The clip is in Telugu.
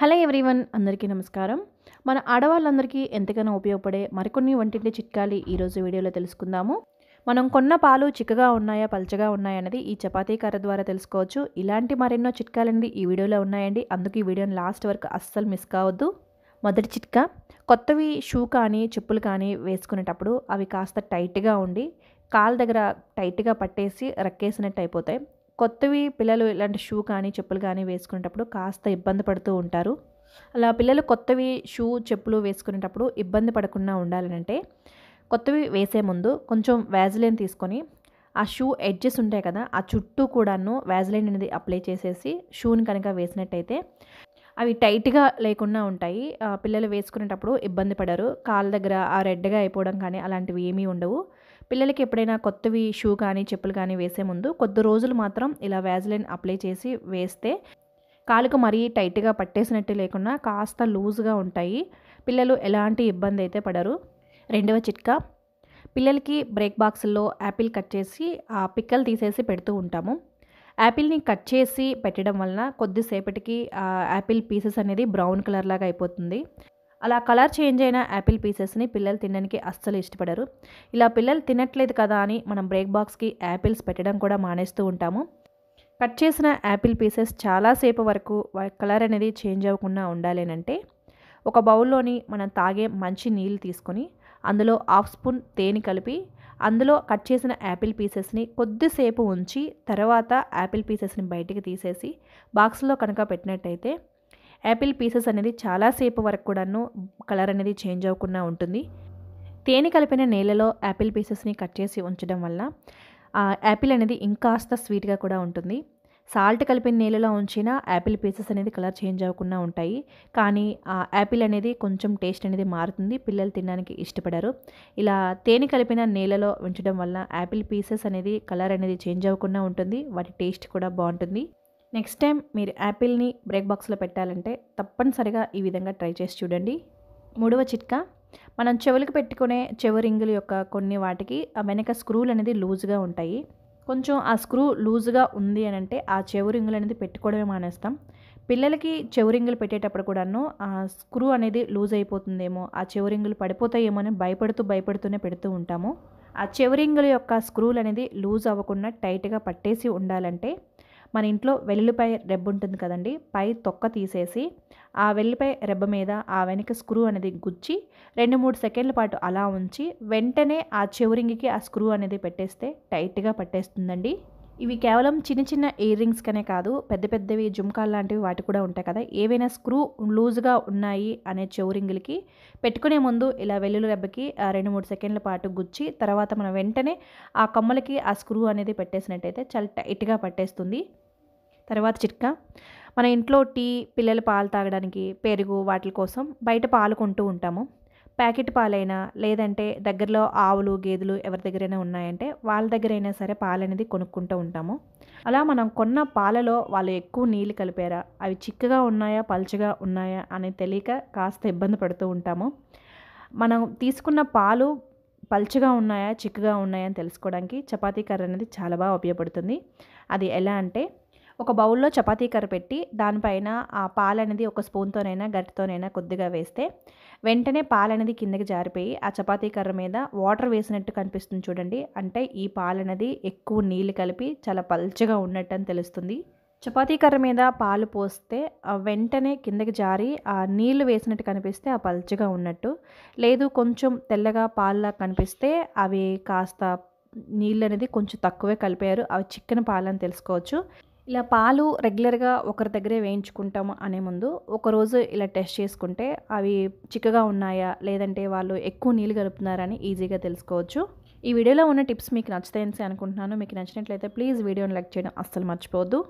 హలో ఎవ్రీవన్ అందరికీ నమస్కారం మన ఆడవాళ్ళందరికీ ఎంతగానో ఉపయోగపడే మరికొన్ని వంటింటి చిట్కాలు ఈరోజు వీడియోలో తెలుసుకుందాము మనం కొన్న పాలు చిక్కగా ఉన్నాయా పలచగా ఉన్నాయా అనేది ఈ చపాతీ కర్ర ద్వారా తెలుసుకోవచ్చు ఇలాంటి మరెన్నో చిట్కాలండి ఈ వీడియోలో ఉన్నాయండి అందుకు ఈ వీడియోని లాస్ట్ వరకు అస్సలు మిస్ కావద్దు మొదటి చిట్కా కొత్తవి షూ కానీ చెప్పులు కానీ వేసుకునేటప్పుడు అవి కాస్త టైట్గా ఉండి కాలు దగ్గర టైట్గా పట్టేసి రక్కేసినట్టు అయిపోతాయి కొత్తవి పిల్లలు ఇలాంటి షూ కానీ చెప్పులు కానీ వేసుకునేటప్పుడు కాస్త ఇబ్బంది పడుతూ ఉంటారు అలా పిల్లలు కొత్తవి షూ చెప్పులు వేసుకునేటప్పుడు ఇబ్బంది పడకుండా ఉండాలంటే కొత్తవి వేసే ముందు కొంచెం వ్యాజిలిన్ తీసుకొని ఆ షూ ఎడ్జెస్ ఉంటాయి కదా ఆ చుట్టూ కూడాను వ్యాజిలిన్ అనేది అప్లై చేసేసి షూని కనుక వేసినట్టయితే అవి టైట్గా లేకుండా ఉంటాయి పిల్లలు వేసుకునేటప్పుడు ఇబ్బంది పడరు కాళ్ళ దగ్గర ఆ రెడ్గా అయిపోవడం కానీ అలాంటివి ఏమీ ఉండవు పిల్లలకి ఎప్పుడైనా కొత్తవి షూ కానీ చెప్పులు కానీ వేసే ముందు కొద్ది రోజులు మాత్రం ఇలా వ్యాజిలైన్ అప్లై చేసి వేస్తే కాలుకు మరీ టైట్గా పట్టేసినట్టు లేకుండా కాస్త లూజ్గా ఉంటాయి పిల్లలు ఎలాంటి ఇబ్బంది అయితే పడరు రెండవ చిట్కా పిల్లలకి బ్రేక్ బాక్స్లో యాపిల్ కట్ చేసి ఆ పిక్కలు తీసేసి పెడుతూ ఉంటాము యాపిల్ని కట్ చేసి పెట్టడం వలన కొద్దిసేపటికి యాపిల్ పీసెస్ అనేది బ్రౌన్ కలర్ లాగా అయిపోతుంది అలా కలర్ చేంజ్ అయిన యాపిల్ పీసెస్ని పిల్లలు తినడానికి అస్సలు ఇష్టపడరు ఇలా పిల్లలు తినట్లేదు కదా అని మనం బ్రేక్ బాక్స్కి యాపిల్స్ పెట్టడం కూడా మానేస్తూ ఉంటాము కట్ చేసిన యాపిల్ పీసెస్ చాలాసేపు వరకు కలర్ అనేది చేంజ్ అవ్వకుండా ఉండాలేనంటే ఒక బౌల్లోని మనం తాగే మంచి నీళ్ళు తీసుకొని అందులో హాఫ్ స్పూన్ తేనె కలిపి అందులో కట్ చేసిన యాపిల్ పీసెస్ని కొద్దిసేపు ఉంచి తర్వాత యాపిల్ పీసెస్ని బయటికి తీసేసి బాక్స్లో కనుక పెట్టినట్టయితే యాపిల్ పీసెస్ అనేది చాలాసేపు వరకు కూడాను కలర్ అనేది చేంజ్ అవ్వకుండా ఉంటుంది తేనె కలిపిన నేలలో యాపిల్ పీసెస్ని కట్ చేసి ఉంచడం వల్ల యాపిల్ అనేది ఇంకాస్త స్వీట్గా కూడా ఉంటుంది సాల్ట్ కలిపిన నీళ్ళలో ఉంచిన యాపిల్ పీసెస్ అనేది కలర్ చేంజ్ అవ్వకుండా ఉంటాయి కానీ ఆ యాపిల్ అనేది కొంచెం టేస్ట్ అనేది మారుతుంది పిల్లలు తినడానికి ఇష్టపడరు ఇలా తేనె కలిపిన నీళ్ళలో ఉంచడం వల్ల యాపిల్ పీసెస్ అనేది కలర్ అనేది చేంజ్ అవ్వకుండా ఉంటుంది వాటి టేస్ట్ కూడా బాగుంటుంది నెక్స్ట్ టైం మీరు యాపిల్ని బ్రేక్ బాక్స్లో పెట్టాలంటే తప్పనిసరిగా ఈ విధంగా ట్రై చేసి చూడండి మూడవ చిట్కా మనం చెవులకు పెట్టుకునే చెవు రింగులు యొక్క కొన్ని వాటికి ఆ వెనక స్క్రూలు అనేది లూజ్గా ఉంటాయి కొంచెం ఆ స్క్రూ లూజ్గా ఉంది అని అంటే ఆ చెవు రింగులు అనేది పెట్టుకోవడమే మానేస్తాం పిల్లలకి చెవు రింగులు పెట్టేటప్పుడు కూడాను ఆ స్క్రూ అనేది లూజ్ అయిపోతుందేమో ఆ చెవు రింగులు పడిపోతాయేమో అని భయపడుతూ భయపడుతూనే పెడుతూ ఉంటాము ఆ చెవు రింగుల యొక్క స్క్రూలు అనేది లూజ్ అవ్వకుండా టైట్గా పట్టేసి ఉండాలంటే మన ఇంట్లో వెల్లుల్లిపాయ రెబ్బ ఉంటుంది కదండి పై తొక్క తీసేసి ఆ వెల్లిపాయ రెబ్బ మీద ఆ వెనక స్క్రూ అనేది గుచ్చి రెండు మూడు సెకండ్ల పాటు అలా ఉంచి వెంటనే ఆ చెవురింగికి ఆ స్క్రూ అనేది పెట్టేస్తే టైట్గా పట్టేస్తుందండి ఇవి కేవలం చిన్న చిన్న ఇయర్ రింగ్స్ కనే కాదు పెద్ద పెద్దవి జుమ్కాలు లాంటివి వాటి కూడా ఉంటాయి కదా ఏవైనా స్క్రూ లూజ్గా ఉన్నాయి అనే చెవురింగులకి పెట్టుకునే ముందు ఇలా వెల్లుల్లి రెబ్బకి రెండు మూడు సెకండ్ల పాటు గుచ్చి తర్వాత మనం వెంటనే ఆ కొమ్మలకి ఆ స్క్రూ అనేది పెట్టేసినట్టయితే చాలా టైట్గా పట్టేస్తుంది తర్వాత చిట్కా మన ఇంట్లో టీ పిల్లలు పాలు తాగడానికి పెరుగు వాటి కోసం బయట పాలు కొంటూ ఉంటాము ప్యాకెట్ పాలైనా లేదంటే దగ్గరలో ఆవులు గేదెలు ఎవరి దగ్గరైనా ఉన్నాయంటే వాళ్ళ దగ్గరైనా సరే పాలనేది కొనుక్కుంటూ ఉంటాము అలా మనం కొన్న పాలలో వాళ్ళు ఎక్కువ నీళ్ళు కలిపారా అవి చిక్కగా ఉన్నాయా పలుచగా ఉన్నాయా అని తెలియక కాస్త ఇబ్బంది పడుతూ ఉంటాము మనం తీసుకున్న పాలు పలుచగా ఉన్నాయా చిక్కగా ఉన్నాయా అని తెలుసుకోవడానికి చపాతీ కర్ర అనేది చాలా బాగా ఉపయోగపడుతుంది అది ఎలా అంటే ఒక బౌల్లో చపాతీ కర్ర పెట్టి దానిపైన ఆ పాలు అనేది ఒక స్పూన్తోనైనా గట్టితోనైనా కొద్దిగా వేస్తే వెంటనే పాలు అనేది కిందకి జారిపోయి ఆ చపాతీ కర్ర మీద వాటర్ వేసినట్టు కనిపిస్తుంది చూడండి అంటే ఈ పాలు అనేది ఎక్కువ నీళ్ళు కలిపి చాలా పల్చగా ఉన్నట్టు అని తెలుస్తుంది చపాతీ కర్ర మీద పాలు పోస్తే వెంటనే కిందకి జారి ఆ నీళ్లు వేసినట్టు కనిపిస్తే ఆ పల్చగా ఉన్నట్టు లేదు కొంచెం తెల్లగా పాలులా కనిపిస్తే అవి కాస్త నీళ్ళు అనేది కొంచెం తక్కువే కలిపారు అవి చిక్కన పాలని తెలుసుకోవచ్చు ఇలా పాలు రెగ్యులర్గా ఒకరి దగ్గరే వేయించుకుంటాము అనే ముందు ఒకరోజు ఇలా టెస్ట్ చేసుకుంటే అవి చిక్కగా ఉన్నాయా లేదంటే వాళ్ళు ఎక్కువ నీళ్ళు కలుపుతున్నారని ఈజీగా తెలుసుకోవచ్చు ఈ వీడియోలో ఉన్న టిప్స్ మీకు నచ్చుతాయని అనుకుంటున్నాను మీకు నచ్చినట్లయితే ప్లీజ్ వీడియోని లైక్ చేయడం అస్సలు మర్చిపోవద్దు